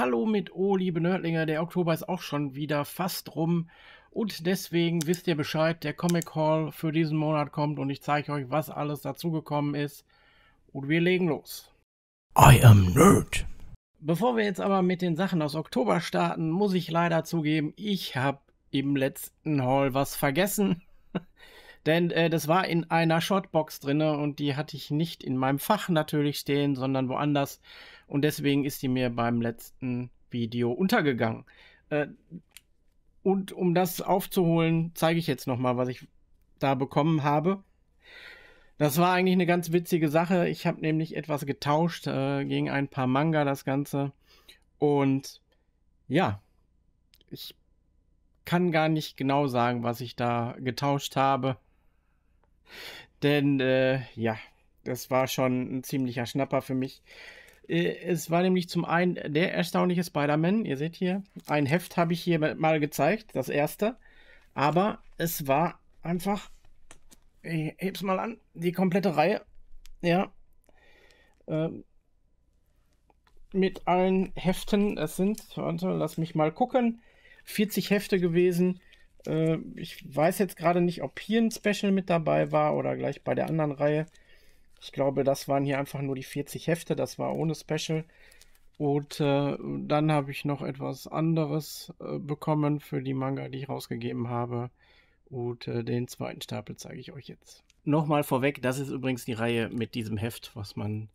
Hallo mit O, liebe Nerdlinger. Der Oktober ist auch schon wieder fast rum. Und deswegen wisst ihr Bescheid, der Comic Hall für diesen Monat kommt und ich zeige euch, was alles dazugekommen ist. Und wir legen los. I am Nerd. Bevor wir jetzt aber mit den Sachen aus Oktober starten, muss ich leider zugeben, ich habe im letzten Haul was vergessen. Denn äh, das war in einer Shotbox drinne und die hatte ich nicht in meinem Fach natürlich stehen, sondern woanders. Und deswegen ist die mir beim letzten Video untergegangen. Äh, und um das aufzuholen, zeige ich jetzt nochmal, was ich da bekommen habe. Das war eigentlich eine ganz witzige Sache. Ich habe nämlich etwas getauscht äh, gegen ein paar Manga, das Ganze. Und ja, ich kann gar nicht genau sagen, was ich da getauscht habe. Denn äh, ja, das war schon ein ziemlicher Schnapper für mich. Äh, es war nämlich zum einen der erstaunliche Spider-Man. Ihr seht hier, ein Heft habe ich hier mal gezeigt, das erste. Aber es war einfach, ich heb's mal an, die komplette Reihe. Ja. Ähm, mit allen Heften. Es sind, warte, lass mich mal gucken, 40 Hefte gewesen. Äh, ich weiß jetzt gerade nicht, ob hier ein Special mit dabei war oder gleich bei der anderen Reihe. Ich glaube, das waren hier einfach nur die 40 Hefte, das war ohne Special. Und äh, dann habe ich noch etwas anderes äh, bekommen für die Manga, die ich rausgegeben habe. Und äh, den zweiten Stapel zeige ich euch jetzt. Nochmal vorweg, das ist übrigens die Reihe mit diesem Heft, was man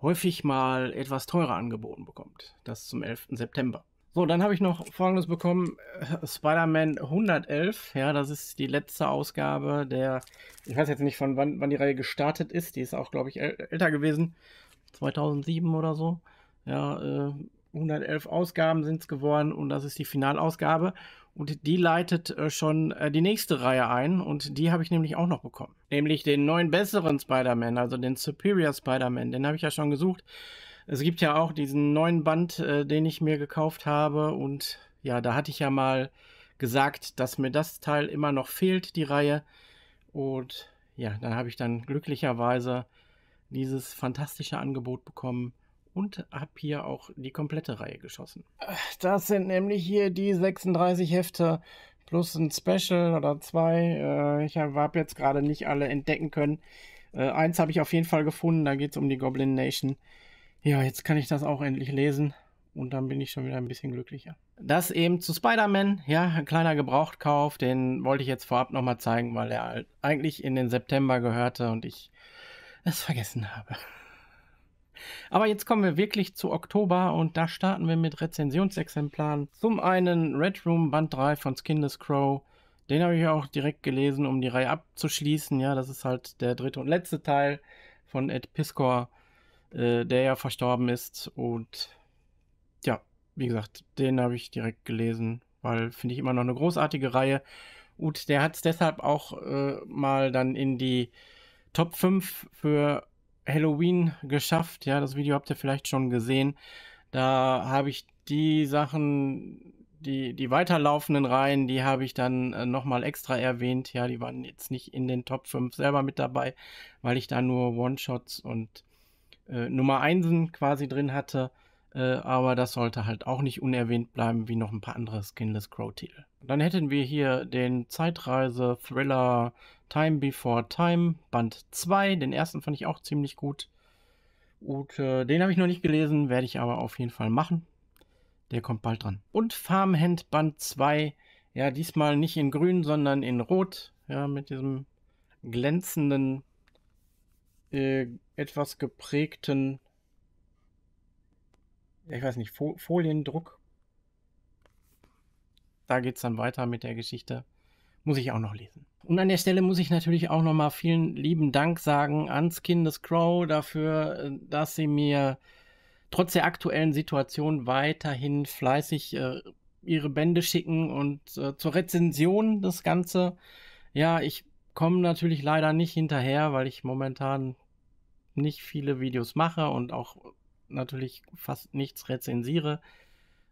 häufig mal etwas teurer angeboten bekommt. Das zum 11. September. So, dann habe ich noch Folgendes bekommen: äh, Spider-Man 111. Ja, das ist die letzte Ausgabe der. Ich weiß jetzt nicht, von wann, wann die Reihe gestartet ist. Die ist auch, glaube ich, älter gewesen. 2007 oder so. Ja, äh, 111 Ausgaben sind es geworden und das ist die Finalausgabe. Und die leitet äh, schon äh, die nächste Reihe ein und die habe ich nämlich auch noch bekommen. Nämlich den neuen, besseren Spider-Man, also den Superior Spider-Man. Den habe ich ja schon gesucht. Es gibt ja auch diesen neuen Band, äh, den ich mir gekauft habe. Und ja, da hatte ich ja mal gesagt, dass mir das Teil immer noch fehlt, die Reihe. Und ja, dann habe ich dann glücklicherweise dieses fantastische Angebot bekommen und habe hier auch die komplette Reihe geschossen. Das sind nämlich hier die 36 Hefte plus ein Special oder zwei. Äh, ich habe jetzt gerade nicht alle entdecken können. Äh, eins habe ich auf jeden Fall gefunden, da geht es um die Goblin Nation. Ja, jetzt kann ich das auch endlich lesen und dann bin ich schon wieder ein bisschen glücklicher. Das eben zu Spider-Man, ja, ein kleiner Gebrauchtkauf, den wollte ich jetzt vorab nochmal zeigen, weil er halt eigentlich in den September gehörte und ich es vergessen habe. Aber jetzt kommen wir wirklich zu Oktober und da starten wir mit Rezensionsexemplaren. Zum einen Red Room Band 3 von Skinless Crow. Den habe ich auch direkt gelesen, um die Reihe abzuschließen. Ja, das ist halt der dritte und letzte Teil von Ed Piscor äh, der ja verstorben ist. Und ja, wie gesagt, den habe ich direkt gelesen, weil finde ich immer noch eine großartige Reihe. Und der hat es deshalb auch äh, mal dann in die Top 5 für Halloween geschafft. Ja, das Video habt ihr vielleicht schon gesehen. Da habe ich die Sachen, die, die weiterlaufenden Reihen, die habe ich dann äh, nochmal extra erwähnt. Ja, die waren jetzt nicht in den Top 5 selber mit dabei, weil ich da nur One-Shots und äh, Nummer 1 quasi drin hatte. Äh, aber das sollte halt auch nicht unerwähnt bleiben, wie noch ein paar andere Skinless Crow-Titel. Dann hätten wir hier den Zeitreise-Thriller Time Before Time, Band 2. Den ersten fand ich auch ziemlich gut. Und äh, den habe ich noch nicht gelesen, werde ich aber auf jeden Fall machen. Der kommt bald dran. Und Farmhand Band 2. Ja, diesmal nicht in grün, sondern in rot. Ja, mit diesem glänzenden äh, etwas geprägten, ich weiß nicht, Foliendruck. Da geht es dann weiter mit der Geschichte. Muss ich auch noch lesen. Und an der Stelle muss ich natürlich auch nochmal vielen lieben Dank sagen ans Kindescrow dafür, äh, dass sie mir trotz der aktuellen Situation weiterhin fleißig äh, ihre Bände schicken und äh, zur Rezension das Ganze. Ja, ich komme natürlich leider nicht hinterher, weil ich momentan nicht viele Videos mache und auch natürlich fast nichts rezensiere.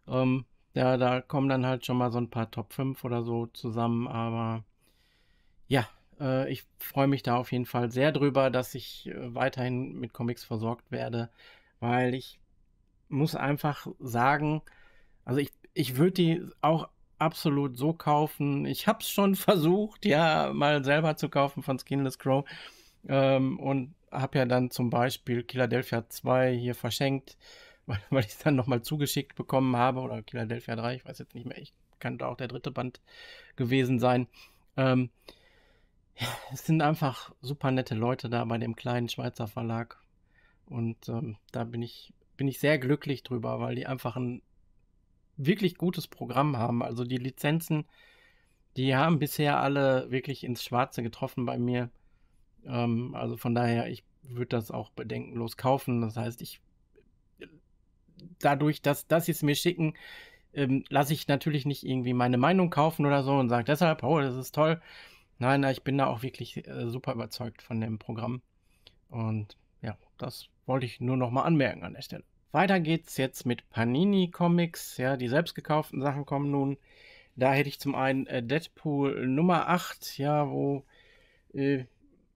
Ähm, ja, da kommen dann halt schon mal so ein paar Top 5 oder so zusammen, aber ja, äh, ich freue mich da auf jeden Fall sehr drüber, dass ich äh, weiterhin mit Comics versorgt werde, weil ich muss einfach sagen, also ich, ich würde die auch absolut so kaufen. Ich habe es schon versucht, ja, mal selber zu kaufen von Skinless Crow. Ähm, und habe ja dann zum Beispiel Philadelphia 2 hier verschenkt, weil, weil ich es dann nochmal zugeschickt bekommen habe oder Philadelphia 3, ich weiß jetzt nicht mehr, ich kann da auch der dritte Band gewesen sein. Ähm, ja, es sind einfach super nette Leute da bei dem kleinen Schweizer Verlag und ähm, da bin ich, bin ich sehr glücklich drüber, weil die einfach ein wirklich gutes Programm haben. Also die Lizenzen, die haben bisher alle wirklich ins Schwarze getroffen bei mir. Ähm, also von daher, ich würde das auch bedenkenlos kaufen. Das heißt, ich äh, dadurch, dass, dass sie es mir schicken, ähm, lasse ich natürlich nicht irgendwie meine Meinung kaufen oder so und sage deshalb, oh, das ist toll. Nein, ich bin da auch wirklich äh, super überzeugt von dem Programm. Und ja, das wollte ich nur nochmal anmerken an der Stelle. Weiter geht's jetzt mit Panini Comics. Ja, die selbst gekauften Sachen kommen nun. Da hätte ich zum einen äh, Deadpool Nummer 8, ja, wo äh,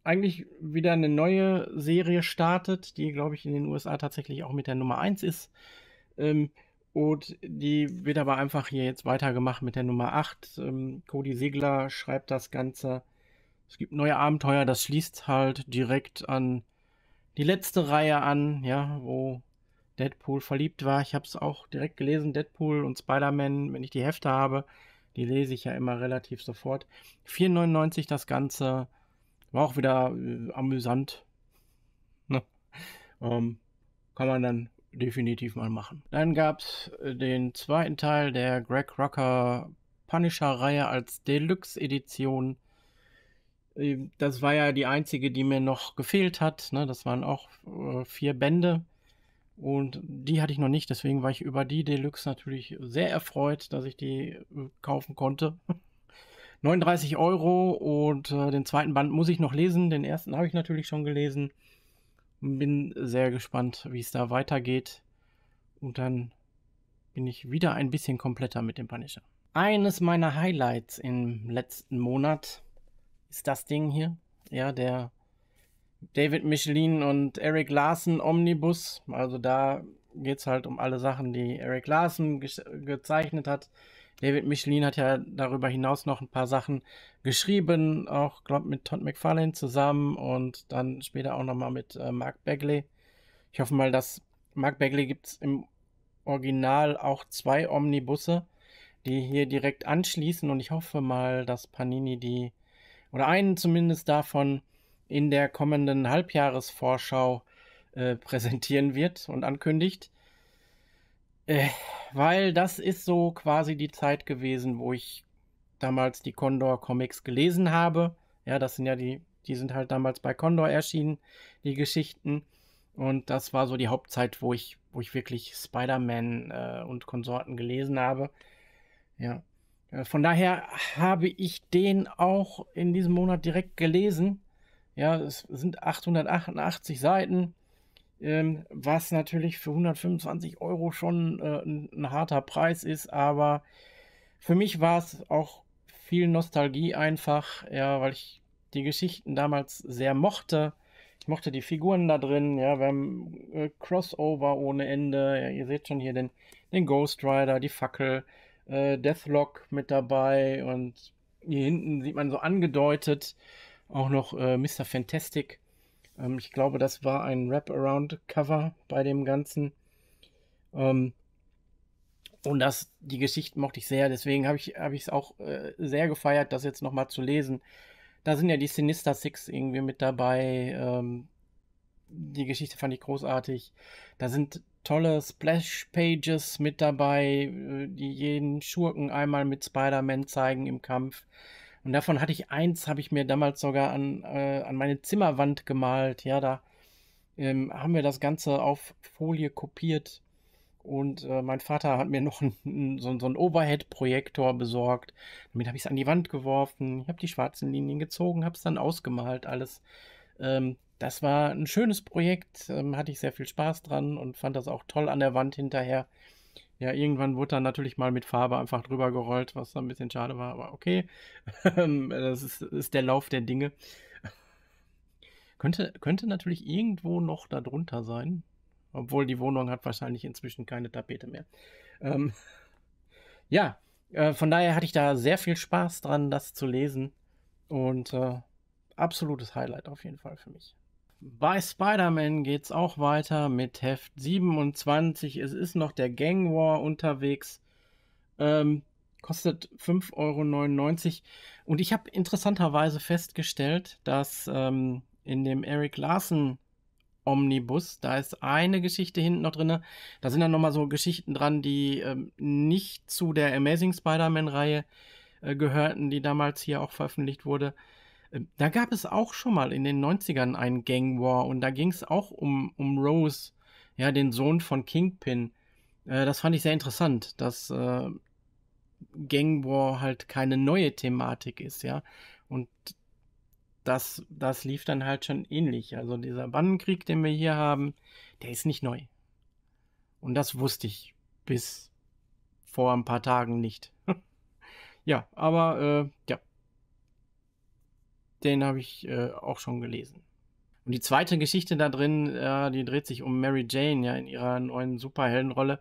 eigentlich wieder eine neue Serie startet, die, glaube ich, in den USA tatsächlich auch mit der Nummer 1 ist. Ähm, und die wird aber einfach hier jetzt weitergemacht mit der Nummer 8. Ähm, Cody Segler schreibt das Ganze. Es gibt neue Abenteuer, das schließt halt direkt an die letzte Reihe an, ja, wo Deadpool verliebt war. Ich habe es auch direkt gelesen, Deadpool und Spider-Man, wenn ich die Hefte habe, die lese ich ja immer relativ sofort. 4,99 das Ganze war auch wieder äh, amüsant. Ne? Ähm, kann man dann definitiv mal machen. Dann gab es äh, den zweiten Teil der Greg Rucker Punisher-Reihe als Deluxe-Edition. Ähm, das war ja die einzige, die mir noch gefehlt hat. Ne? Das waren auch äh, vier Bände. Und die hatte ich noch nicht, deswegen war ich über die Deluxe natürlich sehr erfreut, dass ich die äh, kaufen konnte. 39 Euro und äh, den zweiten Band muss ich noch lesen. Den ersten habe ich natürlich schon gelesen. Bin sehr gespannt, wie es da weitergeht. Und dann bin ich wieder ein bisschen kompletter mit dem Punisher. Eines meiner Highlights im letzten Monat ist das Ding hier. Ja, der David Michelin und Eric Larsen Omnibus. Also da geht es halt um alle Sachen, die Eric Larsen gezeichnet hat David Michelin hat ja darüber hinaus noch ein paar Sachen geschrieben, auch, glaube mit Todd McFarlane zusammen und dann später auch nochmal mit äh, Mark Bagley. Ich hoffe mal, dass Mark Bagley gibt es im Original auch zwei Omnibusse, die hier direkt anschließen und ich hoffe mal, dass Panini die oder einen zumindest davon in der kommenden Halbjahresvorschau äh, präsentieren wird und ankündigt. Äh, weil das ist so quasi die Zeit gewesen, wo ich damals die Condor Comics gelesen habe. Ja, das sind ja die, die sind halt damals bei Condor erschienen, die Geschichten. Und das war so die Hauptzeit, wo ich, wo ich wirklich Spider-Man äh, und Konsorten gelesen habe. Ja. Äh, von daher habe ich den auch in diesem Monat direkt gelesen. Ja, es sind 888 Seiten ähm, was natürlich für 125 Euro schon äh, ein, ein, harter Preis ist, aber für mich war es auch viel Nostalgie einfach, ja, weil ich die Geschichten damals sehr mochte. Ich mochte die Figuren da drin, ja, wir haben äh, Crossover ohne Ende, ja, ihr seht schon hier den, den Ghost Rider, die Fackel, äh, Deathlock mit dabei und hier hinten sieht man so angedeutet auch noch äh, Mr. Fantastic ähm, ich glaube, das war ein Wraparound-Cover bei dem Ganzen. Ähm, und das, die Geschichte mochte ich sehr, deswegen habe ich es hab auch äh, sehr gefeiert, das jetzt nochmal zu lesen. Da sind ja die Sinister Six irgendwie mit dabei. Ähm, die Geschichte fand ich großartig. Da sind tolle Splash-Pages mit dabei, äh, die jeden Schurken einmal mit Spider-Man zeigen im Kampf. Und davon hatte ich eins, habe ich mir damals sogar an, äh, an meine Zimmerwand gemalt. Ja, da ähm, haben wir das Ganze auf Folie kopiert. Und äh, mein Vater hat mir noch einen, so, so einen Overhead-Projektor besorgt. Damit habe ich es an die Wand geworfen. Ich habe die schwarzen Linien gezogen, habe es dann ausgemalt, alles. Ähm, das war ein schönes Projekt, ähm, hatte ich sehr viel Spaß dran und fand das auch toll an der Wand hinterher. Ja, irgendwann wurde dann natürlich mal mit Farbe einfach drüber gerollt, was dann ein bisschen schade war, aber okay. Ähm, das ist, ist, der Lauf der Dinge. Könnte, könnte natürlich irgendwo noch darunter sein. Obwohl die Wohnung hat wahrscheinlich inzwischen keine Tapete mehr. Ähm, ja, äh, von daher hatte ich da sehr viel Spaß dran, das zu lesen. Und äh, absolutes Highlight auf jeden Fall für mich. Bei Spider-Man geht es auch weiter mit Heft 27. Es ist noch der Gang War unterwegs. Ähm, kostet 5,99 Euro. Und ich habe interessanterweise festgestellt, dass ähm, in dem Eric Larsen Omnibus, da ist eine Geschichte hinten noch drin. Da sind dann nochmal so Geschichten dran, die ähm, nicht zu der Amazing Spider-Man-Reihe äh, gehörten, die damals hier auch veröffentlicht wurde. Ähm, da gab es auch schon mal in den 90ern einen Gang War und da ging es auch um, um Rose, ja, den Sohn von Kingpin. Äh, das fand ich sehr interessant, dass äh, Gang War halt keine neue Thematik ist, ja. Und das, das lief dann halt schon ähnlich. Also dieser Bannenkrieg, den wir hier haben, der ist nicht neu. Und das wusste ich bis vor ein paar Tagen nicht. ja, aber äh, ja, den habe ich äh, auch schon gelesen. Und die zweite Geschichte da drin, äh, die dreht sich um Mary Jane, ja, in ihrer neuen Superheldenrolle.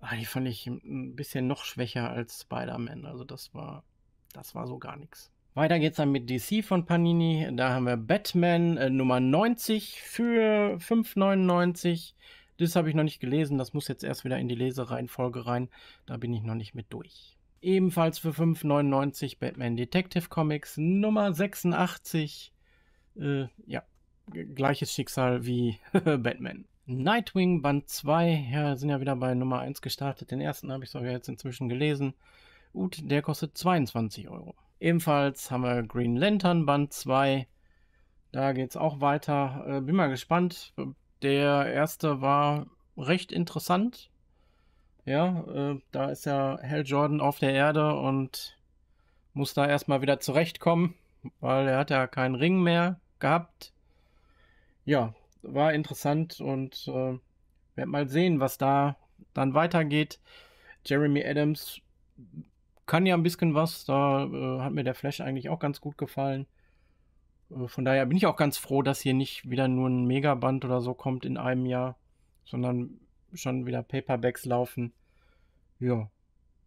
Ah, die fand ich ein bisschen noch schwächer als Spider-Man. Also das war, das war so gar nichts. Weiter geht's dann mit DC von Panini. Da haben wir Batman äh, Nummer 90 für 5,99. Das habe ich noch nicht gelesen. Das muss jetzt erst wieder in die Lesereihenfolge rein. Da bin ich noch nicht mit durch. Ebenfalls für 5,99 Batman Detective Comics Nummer 86. Äh, ja, gleiches Schicksal wie Batman. Nightwing Band 2, ja, sind ja wieder bei Nummer 1 gestartet. Den ersten habe ich sogar jetzt inzwischen gelesen. Gut, der kostet 22 Euro. Ebenfalls haben wir Green Lantern Band 2. Da geht es auch weiter. Äh, bin mal gespannt. Der erste war recht interessant. Ja, äh, da ist ja Hell Jordan auf der Erde und muss da erstmal wieder zurechtkommen, weil er hat ja keinen Ring mehr gehabt. Ja, war interessant und äh, werde mal sehen, was da dann weitergeht. Jeremy Adams kann ja ein bisschen was, da äh, hat mir der Flash eigentlich auch ganz gut gefallen. Äh, von daher bin ich auch ganz froh, dass hier nicht wieder nur ein Megaband oder so kommt in einem Jahr, sondern schon wieder Paperbacks laufen. Ja,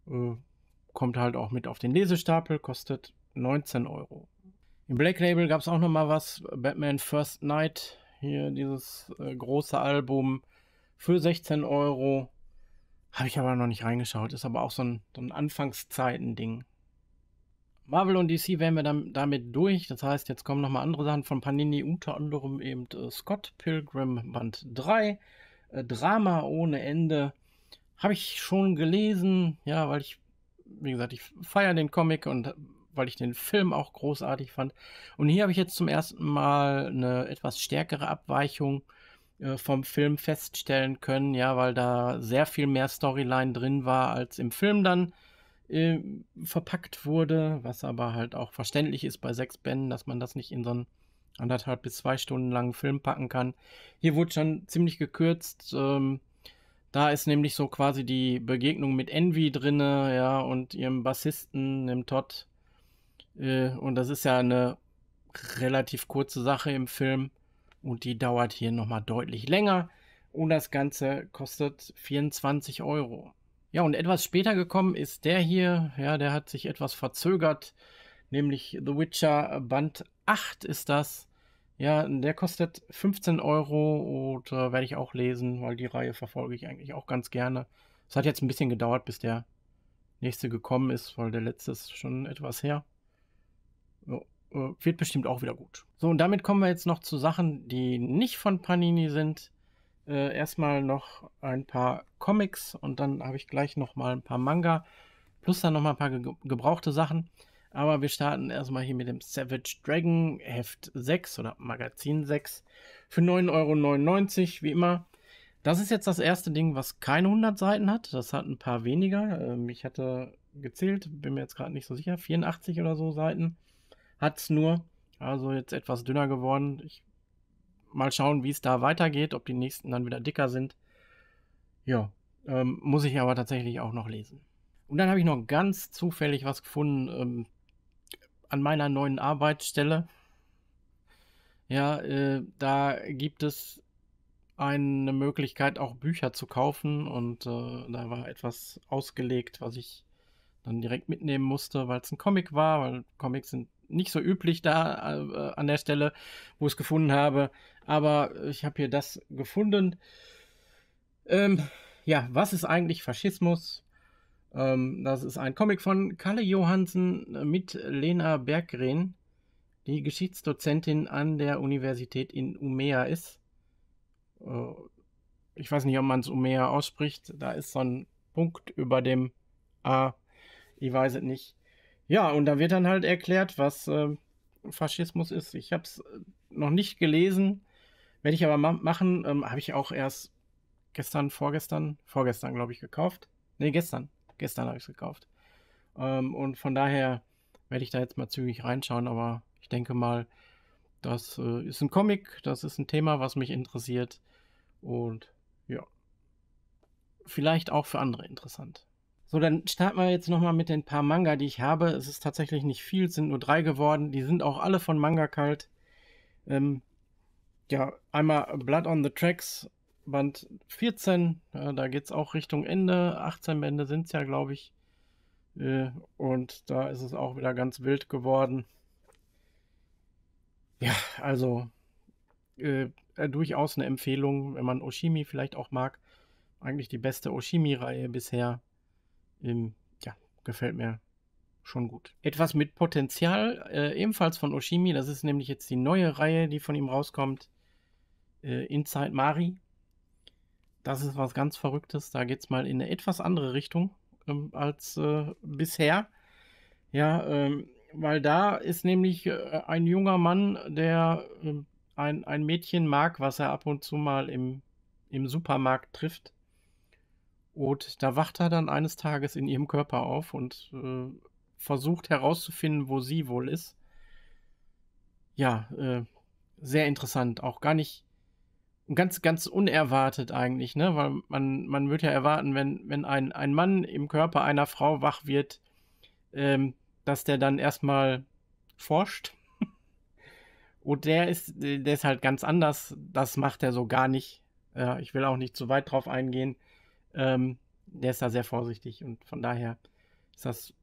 äh, kommt halt auch mit auf den Lesestapel, kostet 19 Euro. Im Black Label gab es auch noch mal was, Batman First Night, hier dieses äh, große Album für 16 Euro. Habe ich aber noch nicht reingeschaut, ist aber auch so ein, so ein Anfangszeiten-Ding. Marvel und DC wären wir dann, damit durch. Das heißt, jetzt kommen nochmal andere Sachen von Panini, unter anderem eben äh, Scott Pilgrim Band 3, äh, Drama ohne Ende. Habe ich schon gelesen, ja, weil ich, wie gesagt, ich feiere den Comic und weil ich den Film auch großartig fand. Und hier habe ich jetzt zum ersten Mal eine etwas stärkere Abweichung äh, vom Film feststellen können, ja, weil da sehr viel mehr Storyline drin war, als im Film dann äh, verpackt wurde, was aber halt auch verständlich ist bei sechs Bänden, dass man das nicht in so einen anderthalb bis zwei Stunden langen Film packen kann. Hier wurde schon ziemlich gekürzt. Ähm, da ist nämlich so quasi die Begegnung mit Envy drinne, ja, und ihrem Bassisten, dem Todd. Äh, und das ist ja eine relativ kurze Sache im Film. Und die dauert hier nochmal deutlich länger. Und das Ganze kostet 24 Euro. Ja, und etwas später gekommen ist der hier. Ja, der hat sich etwas verzögert. Nämlich The Witcher Band 8 ist das. Ja, der kostet 15 Euro und werde ich auch lesen, weil die Reihe verfolge ich eigentlich auch ganz gerne. Es hat jetzt ein bisschen gedauert, bis der nächste gekommen ist, weil der letzte ist schon etwas her. So, äh, wird bestimmt auch wieder gut. So, und damit kommen wir jetzt noch zu Sachen, die nicht von Panini sind. Äh, erstmal noch ein paar Comics und dann habe ich gleich nochmal ein paar Manga plus dann nochmal ein paar ge gebrauchte Sachen. Aber wir starten erstmal hier mit dem Savage Dragon Heft 6 oder Magazin 6 für 9,99 Euro, wie immer. Das ist jetzt das erste Ding, was keine 100 Seiten hat. Das hat ein paar weniger. Ähm, ich hatte gezählt, bin mir jetzt gerade nicht so sicher, 84 oder so Seiten hat es nur. Also jetzt etwas dünner geworden. Ich, mal schauen, wie es da weitergeht, ob die nächsten dann wieder dicker sind. Ja, ähm, muss ich aber tatsächlich auch noch lesen. Und dann habe ich noch ganz zufällig was gefunden. Ähm, an meiner neuen Arbeitsstelle. Ja, äh, da gibt es eine Möglichkeit, auch Bücher zu kaufen und äh, da war etwas ausgelegt, was ich dann direkt mitnehmen musste, weil es ein Comic war, weil Comics sind nicht so üblich da äh, an der Stelle, wo ich es gefunden habe. Aber ich habe hier das gefunden. Ähm, ja, was ist eigentlich Faschismus? Ähm, das ist ein Comic von Kalle Johansen äh, mit Lena Berggren, die Geschichtsdozentin an der Universität in Umea ist. Äh, ich weiß nicht, ob man es Umea ausspricht. Da ist so ein Punkt über dem A. Ich weiß es nicht. Ja, und da wird dann halt erklärt, was äh, Faschismus ist. Ich habe es äh, noch nicht gelesen, werde ich aber ma machen. Ähm, habe ich auch erst gestern, vorgestern, vorgestern, glaube ich, gekauft. Ne, gestern. Gestern habe ich es gekauft. Ähm, und von daher werde ich da jetzt mal zügig reinschauen, aber ich denke mal, das äh, ist ein Comic, das ist ein Thema, was mich interessiert und ja, vielleicht auch für andere interessant. So, dann starten wir jetzt nochmal mit den paar Manga, die ich habe. Es ist tatsächlich nicht viel, es sind nur drei geworden. Die sind auch alle von Manga kalt. Ähm, ja, einmal Blood on the Tracks, Band 14. Äh, da geht es auch Richtung Ende. 18 Bände sind es ja, glaube ich. Äh, und da ist es auch wieder ganz wild geworden. Ja, also äh, äh, durchaus eine Empfehlung, wenn man Oshimi vielleicht auch mag. Eigentlich die beste Oshimi-Reihe bisher. Ähm, ja, gefällt mir schon gut. Etwas mit Potenzial, äh, ebenfalls von Oshimi, das ist nämlich jetzt die neue Reihe, die von ihm rauskommt, äh, Inside Mari das ist was ganz Verrücktes. Da geht es mal in eine etwas andere Richtung ähm, als äh, bisher. Ja, ähm, weil da ist nämlich äh, ein junger Mann, der äh, ein, ein Mädchen mag, was er ab und zu mal im, im Supermarkt trifft. Und da wacht er dann eines Tages in ihrem Körper auf und äh, versucht herauszufinden, wo sie wohl ist. Ja, äh, sehr interessant. Auch gar nicht ganz, ganz unerwartet eigentlich, ne? Weil man, man würde ja erwarten, wenn, wenn ein, ein Mann im Körper einer Frau wach wird, ähm, dass der dann erstmal forscht. Und der ist, der ist halt ganz anders. Das macht er so gar nicht. Äh, ich will auch nicht zu weit drauf eingehen. Ähm, der ist da sehr vorsichtig und von daher ist das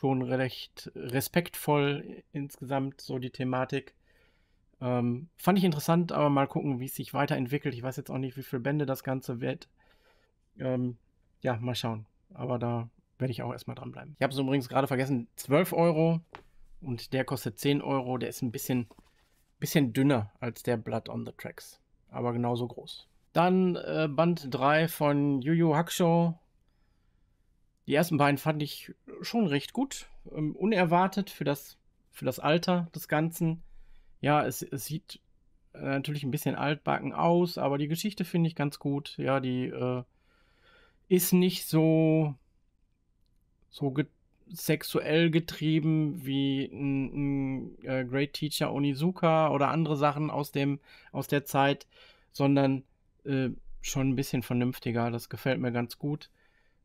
schon recht respektvoll insgesamt so die Thematik. Ähm, fand ich interessant, aber mal gucken, wie es sich weiterentwickelt. Ich weiß jetzt auch nicht, wie viele Bände das Ganze wird. Ähm, ja, mal schauen. Aber da werde ich auch erstmal dranbleiben. Ich habe es übrigens gerade vergessen, 12 Euro und der kostet 10 Euro. Der ist ein bisschen, bisschen dünner als der Blood on the Tracks, aber genauso groß. Dann äh, Band 3 von Yu Yu Hakusho. Die ersten beiden fand ich schon recht gut. Ähm, unerwartet für das, für das Alter des Ganzen ja, es, es sieht äh, natürlich ein bisschen altbacken aus, aber die Geschichte finde ich ganz gut. Ja, die äh, ist nicht so, so get sexuell getrieben wie ein, ein äh, Great Teacher Onizuka oder andere Sachen aus, dem, aus der Zeit, sondern äh, schon ein bisschen vernünftiger. Das gefällt mir ganz gut.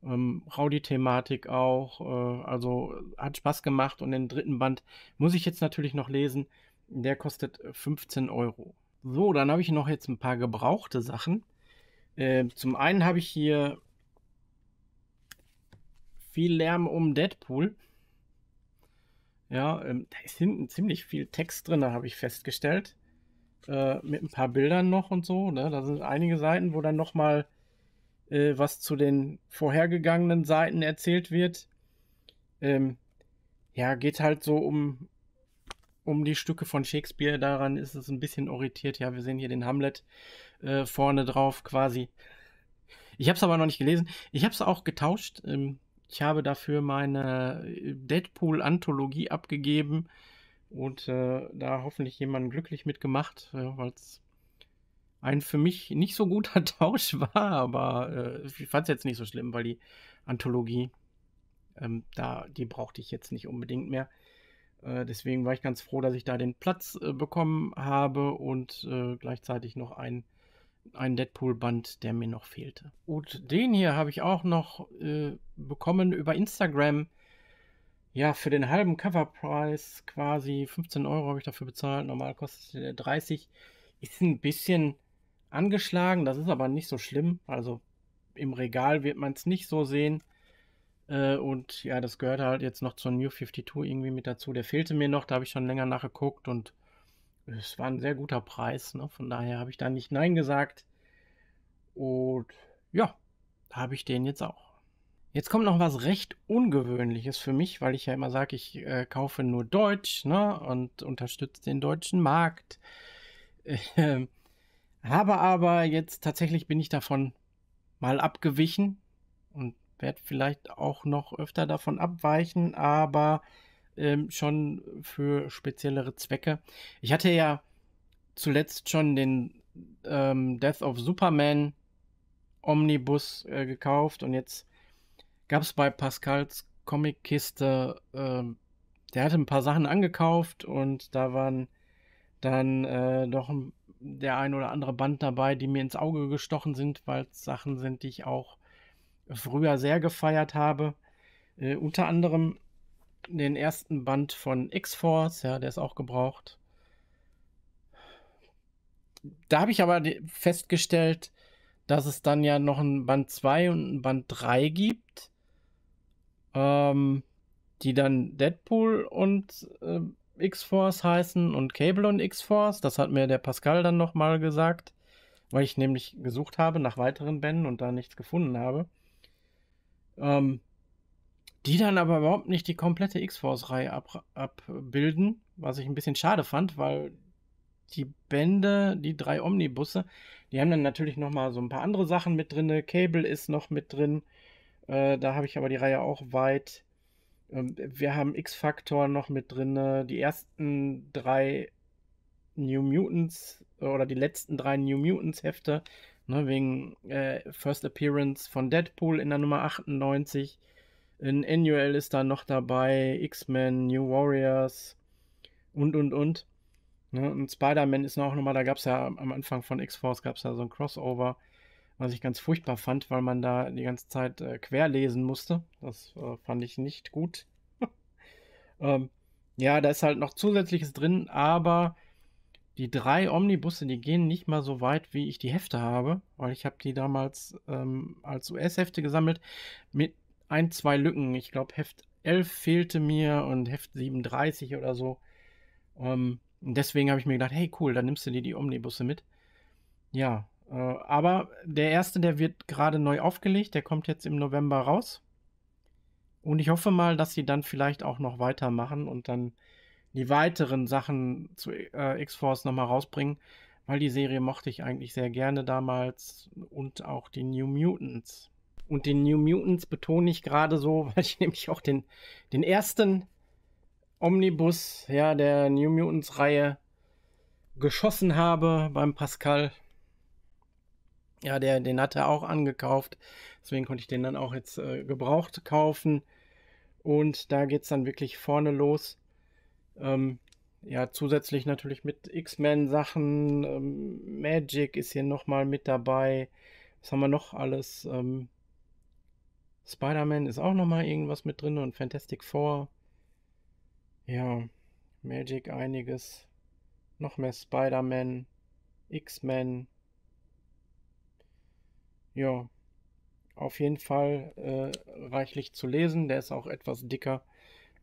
Ähm, Rowdy-Thematik auch. Äh, also hat Spaß gemacht und den dritten Band muss ich jetzt natürlich noch lesen. Der kostet 15 äh, Euro. So, dann habe ich noch jetzt ein paar gebrauchte Sachen. Äh, zum einen habe ich hier viel Lärm um Deadpool. Ja, ähm, da ist hinten ziemlich viel Text drin, habe ich festgestellt. Äh, mit ein paar Bildern noch und so. Ne? Da sind einige Seiten, wo dann nochmal äh, was zu den vorhergegangenen Seiten erzählt wird. Ähm, ja, geht halt so um, um die Stücke von Shakespeare. Daran ist es ein bisschen orientiert. Ja, wir sehen hier den Hamlet äh, vorne drauf quasi. Ich habe es aber noch nicht gelesen. Ich habe es auch getauscht. Ähm, ich habe dafür meine äh, Deadpool-Anthologie abgegeben und äh, da hoffentlich jemanden glücklich mitgemacht, äh, weil es ein für mich nicht so guter Tausch war, aber äh, ich fand es jetzt nicht so schlimm, weil die Anthologie, ähm, da, die brauchte ich jetzt nicht unbedingt mehr. Äh, deswegen war ich ganz froh, dass ich da den Platz äh, bekommen habe und äh, gleichzeitig noch einen ein Deadpool-Band, der mir noch fehlte. Und den hier habe ich auch noch äh, bekommen über Instagram. Ja, für den halben Coverpreis quasi 15 Euro habe ich dafür bezahlt. Normal kostet der 30. Ist ein bisschen angeschlagen, das ist aber nicht so schlimm. Also im Regal wird man es nicht so sehen. Äh, und ja, das gehört halt jetzt noch zur New 52 irgendwie mit dazu. Der fehlte mir noch, da habe ich schon länger nachgeguckt und es war ein sehr guter Preis. Ne? Von daher habe ich da nicht Nein gesagt. Und ja, habe ich den jetzt auch. Jetzt kommt noch was recht Ungewöhnliches für mich, weil ich ja immer sage, ich äh, kaufe nur Deutsch ne, und unterstütze den deutschen Markt. Ähm, habe aber jetzt tatsächlich bin ich davon mal abgewichen und werde vielleicht auch noch öfter davon abweichen, aber ähm, schon für speziellere Zwecke. Ich hatte ja zuletzt schon den ähm, Death of Superman Omnibus äh, gekauft und jetzt gab es bei Pascals Comic-Kiste, äh, der hatte ein paar Sachen angekauft und da waren dann äh, doch der ein oder andere Band dabei, die mir ins Auge gestochen sind, weil es Sachen sind, die ich auch früher sehr gefeiert habe. Äh, unter anderem den ersten Band von X-Force, ja, der ist auch gebraucht. Da habe ich aber festgestellt, dass es dann ja noch ein Band 2 und ein Band 3 gibt, ähm, die dann Deadpool und äh, X-Force heißen und Cable und X-Force. Das hat mir der Pascal dann nochmal gesagt, weil ich nämlich gesucht habe nach weiteren Bänden und da nichts gefunden habe. Ähm, die dann aber überhaupt nicht die komplette X-Force-Reihe ab, abbilden, was ich ein bisschen schade fand, weil die Bände, die drei Omnibusse, die haben dann natürlich nochmal so ein paar andere Sachen mit drin. Cable ist noch mit drin. Äh, da habe ich aber die Reihe auch weit. Ähm, wir haben X-Factor noch mit drin. Die ersten drei New Mutants oder die letzten drei New Mutants Hefte Ne, wegen äh, First Appearance von Deadpool in der Nummer 98. In Annual ist da noch dabei, X-Men, New Warriors und, und, und. Ne, und Spider-Man ist noch nochmal, da gab es ja am Anfang von X-Force gab es da so ein Crossover, was ich ganz furchtbar fand, weil man da die ganze Zeit äh, querlesen musste. Das äh, fand ich nicht gut. ähm, ja, da ist halt noch Zusätzliches drin, aber die drei Omnibusse, die gehen nicht mal so weit, wie ich die Hefte habe, weil ich habe die damals ähm, als US-Hefte gesammelt mit ein, zwei Lücken. Ich glaube, Heft 11 fehlte mir und Heft 37 oder so. Ähm, deswegen habe ich mir gedacht, hey cool, dann nimmst du dir die Omnibusse mit. Ja, äh, aber der erste, der wird gerade neu aufgelegt, der kommt jetzt im November raus. Und ich hoffe mal, dass sie dann vielleicht auch noch weitermachen und dann die weiteren Sachen zu äh, X-Force nochmal rausbringen, weil die Serie mochte ich eigentlich sehr gerne damals und auch die New Mutants. Und den New Mutants betone ich gerade so, weil ich nämlich auch den, den ersten Omnibus ja, der New Mutants-Reihe geschossen habe beim Pascal. Ja, der, den hat er auch angekauft. Deswegen konnte ich den dann auch jetzt äh, gebraucht kaufen. Und da geht es dann wirklich vorne los ähm, ja, zusätzlich natürlich mit X-Men-Sachen. Ähm, Magic ist hier nochmal mit dabei. Was haben wir noch alles? Ähm, Spider-Man ist auch nochmal irgendwas mit drin und Fantastic Four. Ja, Magic einiges. Noch mehr Spider-Man, X-Men. Ja, auf jeden Fall äh, reichlich zu lesen. Der ist auch etwas dicker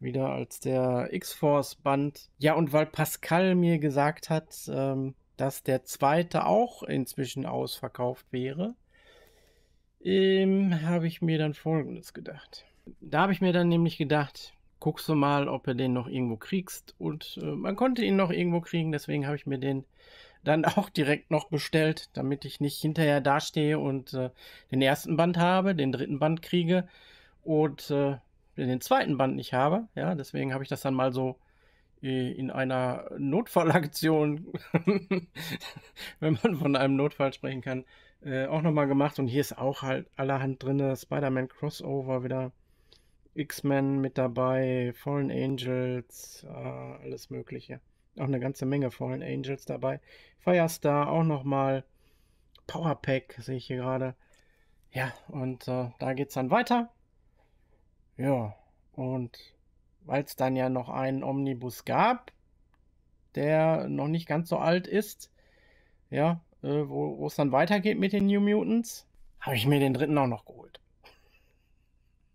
wieder als der X-Force-Band. Ja, und weil Pascal mir gesagt hat, ähm, dass der zweite auch inzwischen ausverkauft wäre, ähm, habe ich mir dann Folgendes gedacht. Da habe ich mir dann nämlich gedacht, guckst du mal, ob du den noch irgendwo kriegst. Und äh, man konnte ihn noch irgendwo kriegen, deswegen habe ich mir den dann auch direkt noch bestellt, damit ich nicht hinterher dastehe und äh, den ersten Band habe, den dritten Band kriege und äh, den zweiten Band nicht habe. Ja, deswegen habe ich das dann mal so äh, in einer Notfallaktion, wenn man von einem Notfall sprechen kann, äh, auch nochmal gemacht. Und hier ist auch halt allerhand drin, Spider-Man Crossover wieder, X-Men mit dabei, Fallen Angels, äh, alles Mögliche. Auch eine ganze Menge Fallen Angels dabei. Firestar auch nochmal, Power Pack sehe ich hier gerade. Ja, und äh, da es dann weiter. Ja, und weil es dann ja noch einen Omnibus gab, der noch nicht ganz so alt ist, ja, äh, wo es dann weitergeht mit den New Mutants, habe ich mir den dritten auch noch geholt.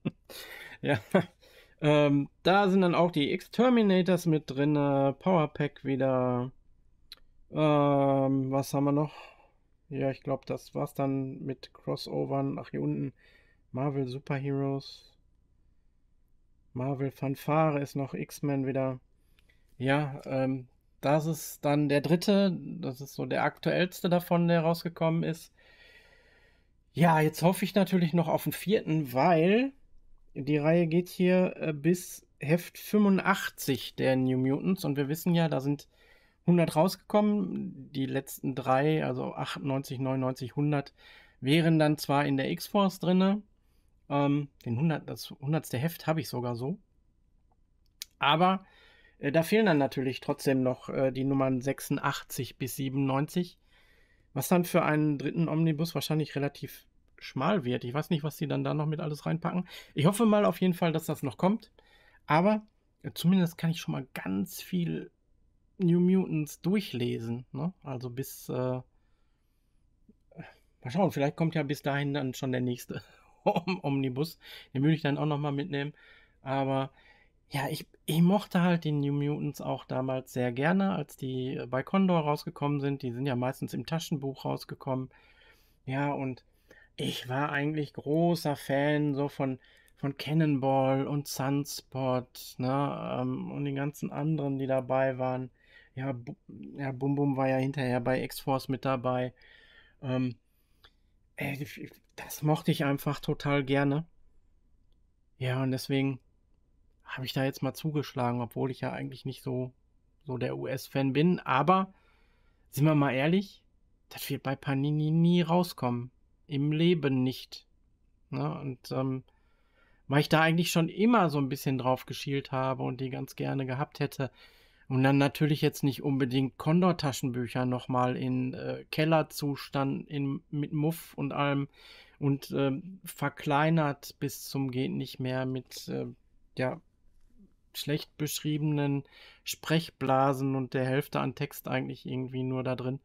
ja. Ähm, da sind dann auch die Exterminators mit drin, äh, Powerpack wieder. Ähm, was haben wir noch? Ja, ich glaube, das war's dann mit Crossovern. Ach, hier unten Marvel Superheroes. Marvel Fanfare ist noch X-Men wieder. Ja, ähm, das ist dann der dritte, das ist so der aktuellste davon, der rausgekommen ist. Ja, jetzt hoffe ich natürlich noch auf den vierten, weil die Reihe geht hier äh, bis Heft 85 der New Mutants und wir wissen ja, da sind 100 rausgekommen. Die letzten drei, also 98, 99, 100, wären dann zwar in der X-Force drinne, ähm, den 100, das 100. Heft habe ich sogar so. Aber äh, da fehlen dann natürlich trotzdem noch äh, die Nummern 86 bis 97, was dann für einen dritten Omnibus wahrscheinlich relativ schmal wird. Ich weiß nicht, was die dann da noch mit alles reinpacken. Ich hoffe mal auf jeden Fall, dass das noch kommt. Aber äh, zumindest kann ich schon mal ganz viel New Mutants durchlesen. Ne? Also bis. Äh, äh, mal schauen, vielleicht kommt ja bis dahin dann schon der nächste Omnibus. Den würde ich dann auch nochmal mitnehmen. Aber ja, ich, ich mochte halt die New Mutants auch damals sehr gerne, als die bei Condor rausgekommen sind. Die sind ja meistens im Taschenbuch rausgekommen. Ja, und ich war eigentlich großer Fan so von, von Cannonball und Sunspot, ne, ähm, und den ganzen anderen, die dabei waren. Ja, B ja Bum Bum war ja hinterher bei X-Force mit dabei. Ähm, ich, äh, das mochte ich einfach total gerne. Ja, und deswegen habe ich da jetzt mal zugeschlagen, obwohl ich ja eigentlich nicht so, so der US-Fan bin. Aber, sind wir mal ehrlich, das wird bei Panini nie rauskommen. Im Leben nicht. Ne? Und ähm, weil ich da eigentlich schon immer so ein bisschen drauf geschielt habe und die ganz gerne gehabt hätte. Und dann natürlich jetzt nicht unbedingt Condor-Taschenbücher nochmal in äh, Kellerzustand in, mit Muff und allem und äh, verkleinert bis zum geht nicht mehr mit äh, ja schlecht beschriebenen Sprechblasen und der Hälfte an Text eigentlich irgendwie nur da drin,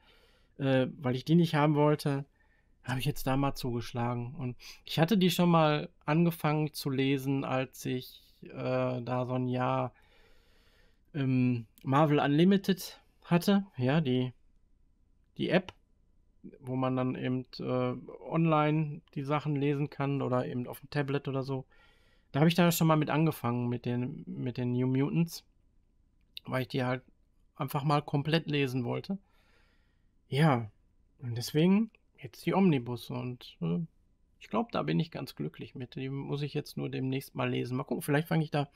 äh, weil ich die nicht haben wollte, habe ich jetzt da mal zugeschlagen und ich hatte die schon mal angefangen zu lesen, als ich äh, da so ein Jahr ähm, Marvel Unlimited hatte, ja die die App wo man dann eben äh, online die Sachen lesen kann oder eben auf dem Tablet oder so. Da habe ich da schon mal mit angefangen mit den, mit den New Mutants, weil ich die halt einfach mal komplett lesen wollte. Ja, und deswegen jetzt die Omnibus und äh, ich glaube, da bin ich ganz glücklich mit. Die muss ich jetzt nur demnächst mal lesen. Mal gucken, vielleicht fange ich da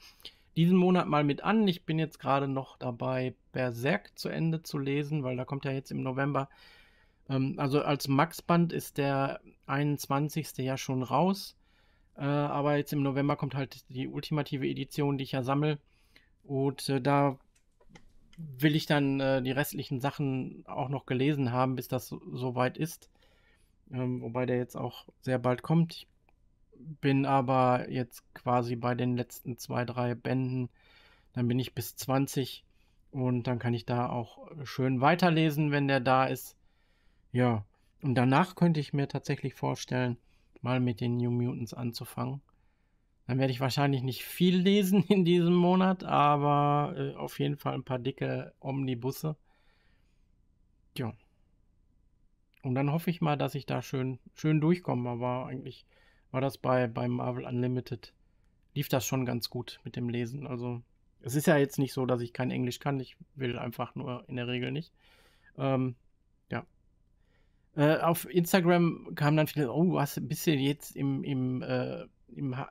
diesen Monat mal mit an. Ich bin jetzt gerade noch dabei, Berserk zu Ende zu lesen, weil da kommt ja jetzt im November ähm, also als Max-Band ist der 21. ja schon raus. Äh, aber jetzt im November kommt halt die ultimative Edition, die ich ja sammle. Und äh, da will ich dann äh, die restlichen Sachen auch noch gelesen haben, bis das soweit so ist. Ähm, wobei der jetzt auch sehr bald kommt. Ich bin aber jetzt quasi bei den letzten zwei, drei Bänden. Dann bin ich bis 20 und dann kann ich da auch schön weiterlesen, wenn der da ist. Ja, und danach könnte ich mir tatsächlich vorstellen, mal mit den New Mutants anzufangen. Dann werde ich wahrscheinlich nicht viel lesen in diesem Monat, aber äh, auf jeden Fall ein paar dicke Omnibusse. Tja. Und dann hoffe ich mal, dass ich da schön, schön durchkomme. Aber eigentlich war das bei, bei Marvel Unlimited, lief das schon ganz gut mit dem Lesen. Also es ist ja jetzt nicht so, dass ich kein Englisch kann. Ich will einfach nur in der Regel nicht. Ähm, äh, auf Instagram kamen dann viele, oh, du hast ein bisschen jetzt im, im, äh, im, äh,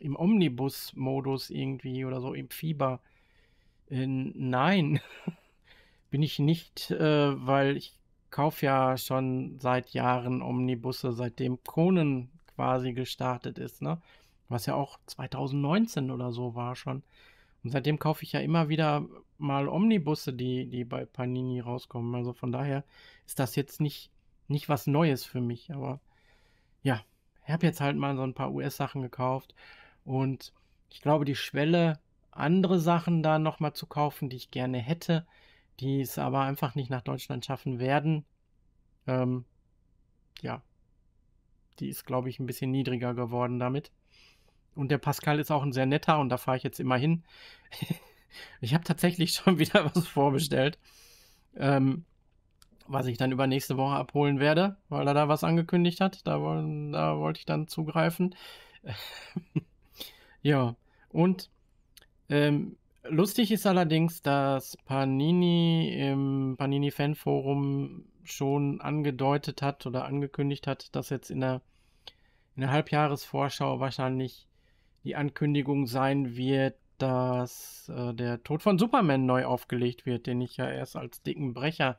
im Omnibus-Modus irgendwie oder so, im Fieber. Äh, nein, bin ich nicht, äh, weil ich kaufe ja schon seit Jahren Omnibusse, seitdem Kronen quasi gestartet ist, ne? Was ja auch 2019 oder so war schon. Und seitdem kaufe ich ja immer wieder mal Omnibusse, die, die bei Panini rauskommen. Also von daher ist das jetzt nicht nicht was Neues für mich, aber ja, ich habe jetzt halt mal so ein paar US-Sachen gekauft und ich glaube, die Schwelle, andere Sachen da nochmal zu kaufen, die ich gerne hätte, die es aber einfach nicht nach Deutschland schaffen werden, ähm, ja, die ist, glaube ich, ein bisschen niedriger geworden damit. Und der Pascal ist auch ein sehr netter und da fahre ich jetzt immer hin. ich habe tatsächlich schon wieder was vorbestellt. Ähm, was ich dann über nächste Woche abholen werde, weil er da was angekündigt hat. Da, da wollte ich dann zugreifen. ja, und ähm, lustig ist allerdings, dass Panini im Panini Fanforum schon angedeutet hat oder angekündigt hat, dass jetzt in der, in der Halbjahresvorschau wahrscheinlich die Ankündigung sein wird, dass äh, der Tod von Superman neu aufgelegt wird, den ich ja erst als dicken Brecher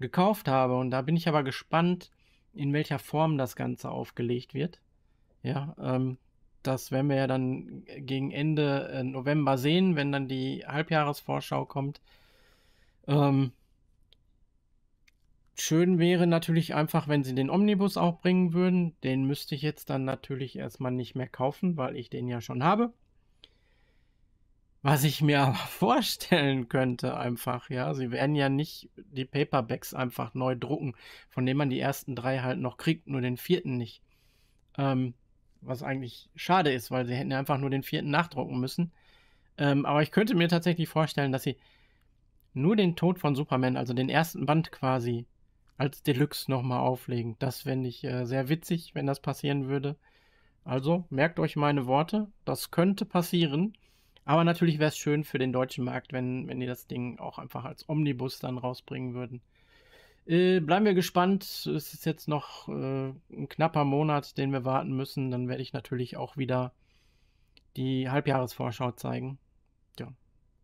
gekauft habe. Und da bin ich aber gespannt, in welcher Form das Ganze aufgelegt wird. Ja, ähm, das werden wir ja dann gegen Ende äh, November sehen, wenn dann die Halbjahresvorschau kommt. Ähm, schön wäre natürlich einfach, wenn sie den Omnibus auch bringen würden. Den müsste ich jetzt dann natürlich erstmal nicht mehr kaufen, weil ich den ja schon habe. Was ich mir aber vorstellen könnte, einfach, ja. Sie werden ja nicht die Paperbacks einfach neu drucken, von denen man die ersten drei halt noch kriegt, nur den vierten nicht. Ähm, was eigentlich schade ist, weil sie hätten ja einfach nur den vierten nachdrucken müssen. Ähm, aber ich könnte mir tatsächlich vorstellen, dass sie nur den Tod von Superman, also den ersten Band quasi, als Deluxe nochmal auflegen. Das fände ich äh, sehr witzig, wenn das passieren würde. Also merkt euch meine Worte, das könnte passieren. Aber natürlich wäre es schön für den deutschen Markt, wenn, wenn die das Ding auch einfach als Omnibus dann rausbringen würden. Äh, bleiben wir gespannt. Es ist jetzt noch äh, ein knapper Monat, den wir warten müssen. Dann werde ich natürlich auch wieder die Halbjahresvorschau zeigen. Ja,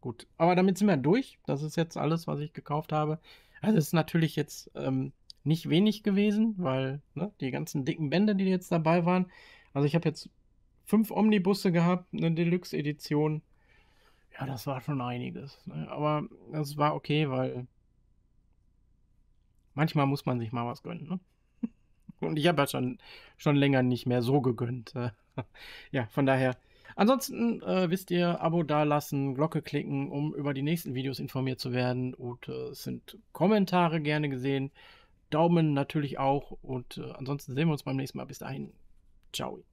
gut. Aber damit sind wir durch. Das ist jetzt alles, was ich gekauft habe. Also es ist natürlich jetzt ähm, nicht wenig gewesen, weil ne, die ganzen dicken Bände, die jetzt dabei waren. Also ich habe jetzt fünf Omnibusse gehabt, eine Deluxe-Edition, ja, das war schon einiges. Ne? Aber das war okay, weil manchmal muss man sich mal was gönnen. Ne? Und ich habe ja schon, schon länger nicht mehr so gegönnt. Äh, ja, von daher. Ansonsten äh, wisst ihr, Abo dalassen, Glocke klicken, um über die nächsten Videos informiert zu werden. Und äh, es sind Kommentare gerne gesehen. Daumen natürlich auch. Und äh, ansonsten sehen wir uns beim nächsten Mal. Bis dahin. Ciao.